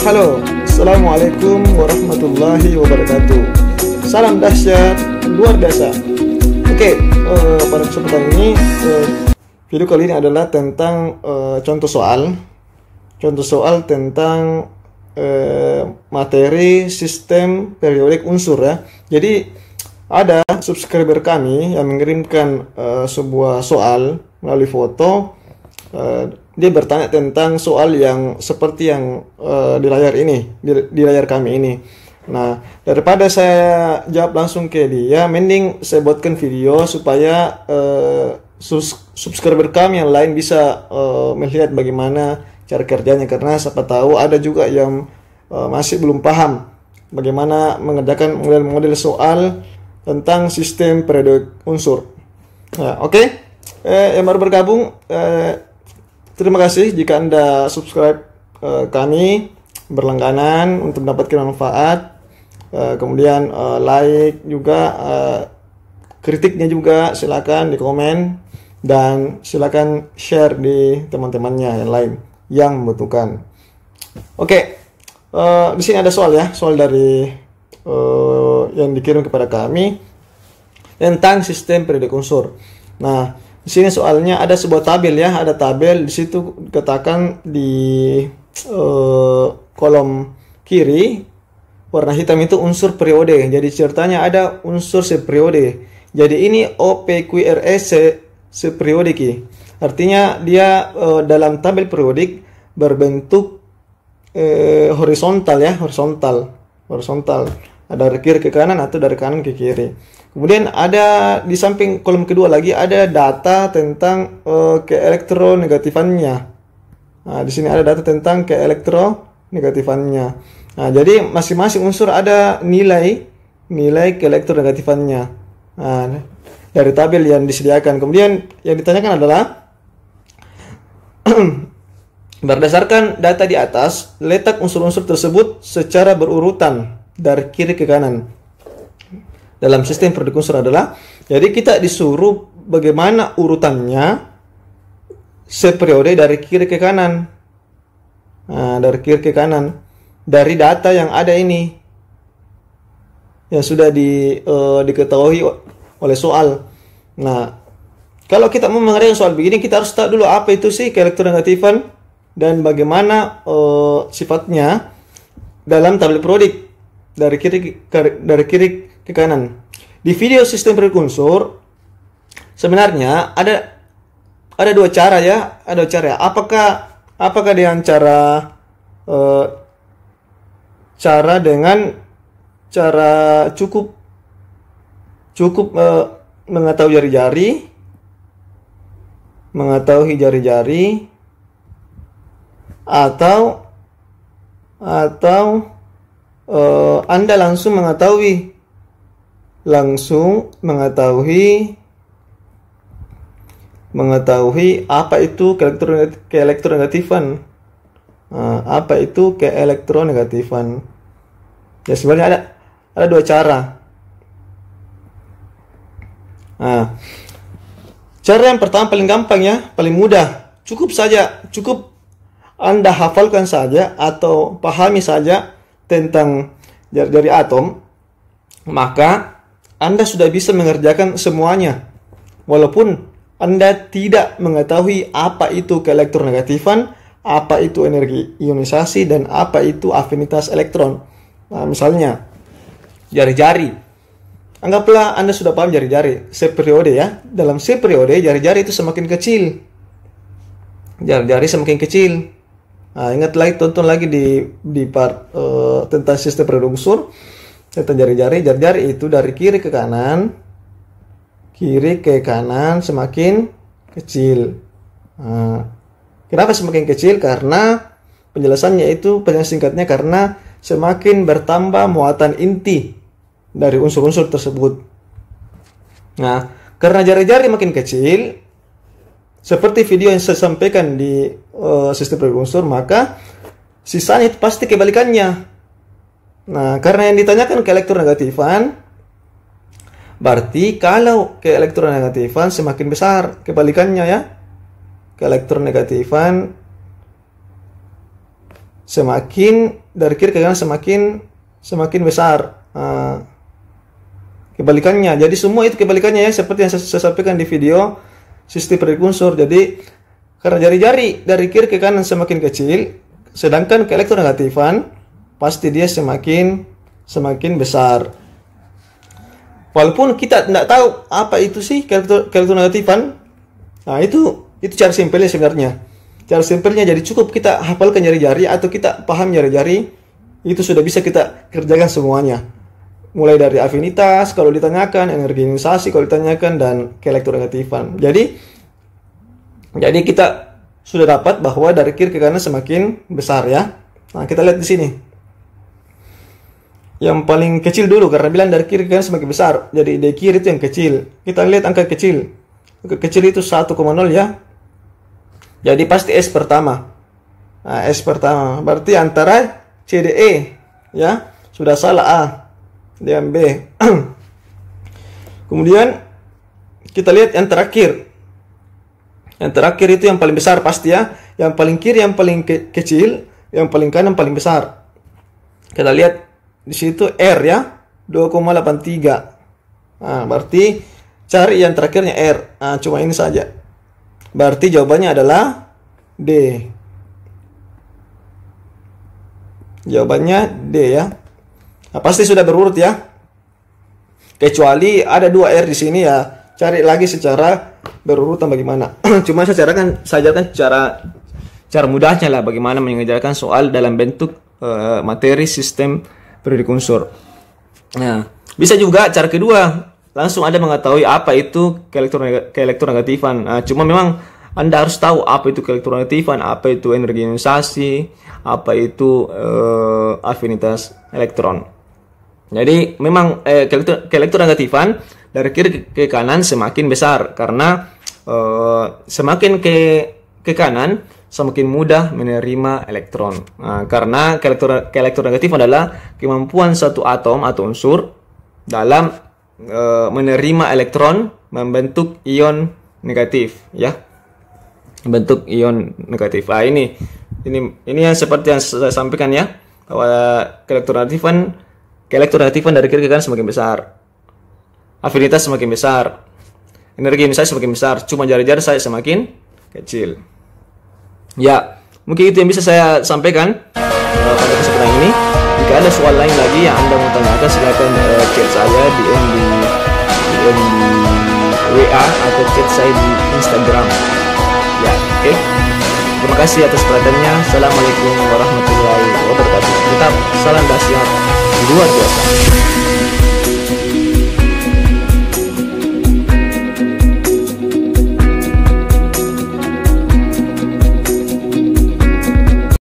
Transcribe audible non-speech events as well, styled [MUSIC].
Halo, Assalamualaikum warahmatullahi wabarakatuh Salam dahsyat, luar biasa Oke, uh, pada kesempatan ini uh, Video kali ini adalah tentang uh, contoh soal Contoh soal tentang uh, materi sistem periodik unsur ya Jadi ada subscriber kami yang mengirimkan uh, sebuah soal melalui foto uh, dia bertanya tentang soal yang seperti yang uh, di layar ini di, di layar kami ini nah daripada saya jawab langsung ke dia mending saya buatkan video supaya uh, sus subscriber kami yang lain bisa uh, melihat bagaimana cara kerjanya karena siapa tahu ada juga yang uh, masih belum paham bagaimana mengerjakan model-model soal tentang sistem periode unsur. Nah, Oke, okay. eh, yang baru bergabung, eh, Terima kasih jika Anda subscribe uh, kami berlangganan untuk mendapatkan manfaat. Uh, kemudian uh, like juga uh, kritiknya juga silakan di komen dan silakan share di teman-temannya yang lain yang membutuhkan. Oke, okay. uh, di sini ada soal ya, soal dari uh, yang dikirim kepada kami tentang sistem periode unsur. Nah, di sini soalnya ada sebuah tabel ya, ada tabel di situ dikatakan di uh, kolom kiri warna hitam itu unsur periode. Jadi ceritanya ada unsur seperiode. Jadi ini OPQRS se seperiode ki. Artinya dia uh, dalam tabel periodik berbentuk uh, horizontal ya, horizontal. Horizontal. Ada Dari kiri ke kanan atau dari kanan ke kiri. Kemudian ada di samping kolom kedua lagi ada data tentang uh, eh, keelektronegatifannya. Nah, di sini ada data tentang keelektronegatifannya. Nah, jadi masing-masing unsur ada nilai nilai keelektronegatifannya. Nah, dari tabel yang disediakan. Kemudian yang ditanyakan adalah [CLEARS THROAT] berdasarkan data di atas, letak unsur-unsur tersebut secara berurutan dari kiri ke kanan dalam sistem produk unsur adalah jadi kita disuruh bagaimana urutannya seperiode dari kiri ke kanan. Nah, dari kiri ke kanan dari data yang ada ini yang sudah di, uh, diketahui oleh soal. Nah, kalau kita mau mengerjakan soal begini kita harus tahu dulu apa itu sih keelektronegatifan dan bagaimana uh, sifatnya dalam tabel produk dari kiri dari kiri ke kanan. Di video sistem penduduk sebenarnya ada ada dua cara ya, ada dua cara. Ya. Apakah apakah dengan cara eh, cara dengan cara cukup cukup eh, mengetahui jari-jari mengetahui jari-jari atau atau uh, Anda langsung mengetahui langsung mengetahui mengetahui apa itu keelektronegatifan nah, apa itu keelektronegatifan ya sebenarnya ada ada dua cara nah cara yang pertama paling gampang ya paling mudah cukup saja cukup anda hafalkan saja atau pahami saja tentang dari, dari atom maka anda sudah bisa mengerjakan semuanya. Walaupun Anda tidak mengetahui apa itu keelektronegatifan, apa itu energi ionisasi, dan apa itu afinitas elektron. Nah, misalnya, jari-jari. Anggaplah Anda sudah paham jari-jari, seperiode ya. Dalam seperiode, jari-jari itu semakin kecil. Jari-jari semakin kecil. Nah, ingat lagi, tonton lagi di, di part uh, tentang sistem periode unsur saya jari-jari, jari-jari itu dari kiri ke kanan, kiri ke kanan semakin kecil. Nah, kenapa semakin kecil? Karena penjelasannya itu penjelasan singkatnya karena semakin bertambah muatan inti dari unsur-unsur tersebut. Nah, karena jari-jari makin kecil, seperti video yang saya sampaikan di uh, sistem unsur, maka sisanya itu pasti kebalikannya Nah, karena yang ditanyakan ke elektronegatifan, berarti kalau ke elektronegatifan semakin besar kebalikannya ya. Ke elektronegatifan semakin dari kiri ke kanan semakin semakin besar. Nah, kebalikannya. Jadi semua itu kebalikannya ya seperti yang saya, saya sampaikan di video sistem perik unsur. Jadi karena jari-jari dari kiri ke kanan semakin kecil, sedangkan ke elektronegatifan pasti dia semakin semakin besar. Walaupun kita tidak tahu apa itu sih negatifan nah itu itu cara simpelnya sebenarnya. Cara simpelnya jadi cukup kita hafalkan jari-jari atau kita paham jari-jari itu sudah bisa kita kerjakan semuanya. Mulai dari afinitas, kalau ditanyakan, energi inisiasi kalau ditanyakan, dan negatifan Jadi, jadi kita sudah dapat bahwa dari kiri ke kanan semakin besar ya. Nah, kita lihat di sini yang paling kecil dulu karena bilang dari kiri kan semakin besar jadi dari kiri itu yang kecil kita lihat angka kecil angka kecil itu 1,0 ya jadi pasti S pertama nah, S pertama berarti antara C D E ya sudah salah A dan B [CLEARS THROAT] kemudian kita lihat yang terakhir yang terakhir itu yang paling besar pasti ya yang paling kiri yang paling ke kecil yang paling kanan paling besar kita lihat di situ R ya, 2,83. Nah, berarti cari yang terakhirnya R. Nah, cuma ini saja. Berarti jawabannya adalah D. Jawabannya D ya. Nah, pasti sudah berurut ya. Kecuali ada dua R di sini ya, cari lagi secara berurutan bagaimana. [CLEARS THROAT] Cuma saya kan saja kan cara cara mudahnya lah bagaimana mengejarkan soal dalam bentuk uh, materi sistem periode unsur. Nah, bisa juga cara kedua, langsung Anda mengetahui apa itu keelektronegatifan. Nah, cuma memang Anda harus tahu apa itu keelektronegatifan, apa itu energi ionisasi, apa itu uh, afinitas elektron. Jadi memang eh, keelektronegatifan dari kiri ke kanan semakin besar karena uh, semakin ke ke kanan semakin mudah menerima elektron. Nah, karena negatif adalah kemampuan satu atom atau unsur dalam e, menerima elektron membentuk ion negatif, ya. Bentuk ion negatif. Ah ini ini ini yang seperti yang saya sampaikan ya bahwa keelektronegatifan keelektronegatifan dari kiri ke kanan semakin besar. Afinitas semakin besar. Energi misalnya semakin besar, cuma jari-jari saya semakin kecil. Ya, mungkin itu yang bisa saya sampaikan uh, pada kesempatan ini. Jika ada soal lain lagi yang Anda mau tanyakan, silakan uh, chat saya di DM di, di WA atau chat saya di Instagram. Ya, oke. Okay? Terima kasih atas perhatiannya. Assalamualaikum warahmatullahi wabarakatuh. Tetap salam nasihat luar biasa.